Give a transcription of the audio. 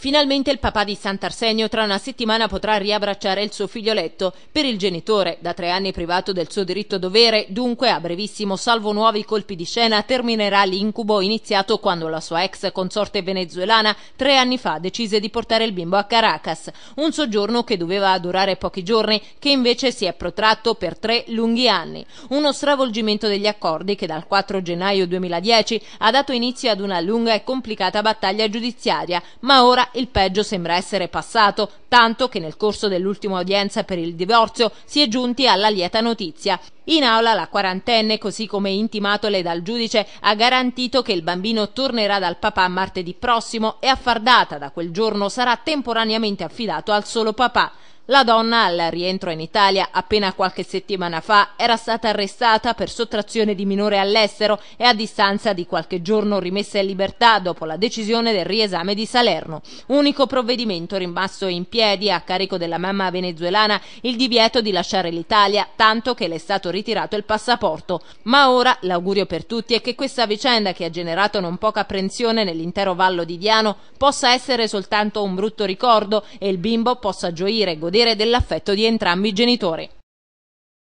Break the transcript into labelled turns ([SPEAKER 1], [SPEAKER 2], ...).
[SPEAKER 1] Finalmente il papà di Sant'Arsenio tra una settimana potrà riabbracciare il suo figlioletto. Per il genitore, da tre anni privato del suo diritto dovere, dunque a brevissimo, salvo nuovi colpi di scena, terminerà l'incubo iniziato quando la sua ex consorte venezuelana tre anni fa decise di portare il bimbo a Caracas. Un soggiorno che doveva durare pochi giorni, che invece si è protratto per tre lunghi anni. Uno stravolgimento degli accordi che dal 4 gennaio 2010 ha dato inizio ad una lunga e complicata battaglia giudiziaria, ma ora il peggio sembra essere passato, tanto che nel corso dell'ultima udienza per il divorzio si è giunti alla lieta notizia. In aula la quarantenne, così come intimatole dal giudice, ha garantito che il bambino tornerà dal papà martedì prossimo e a far data da quel giorno sarà temporaneamente affidato al solo papà. La donna, al rientro in Italia appena qualche settimana fa, era stata arrestata per sottrazione di minore all'estero e a distanza di qualche giorno rimessa in libertà dopo la decisione del riesame di Salerno. Unico provvedimento rimasto in piedi a carico della mamma venezuelana il divieto di lasciare l'Italia, tanto che le è stato ritirato il passaporto. Ma ora l'augurio per tutti è che questa vicenda che ha generato non poca apprensione nell'intero vallo di Diano possa essere soltanto un brutto ricordo e il bimbo possa gioire e godere godere dell'affetto di entrambi i genitori.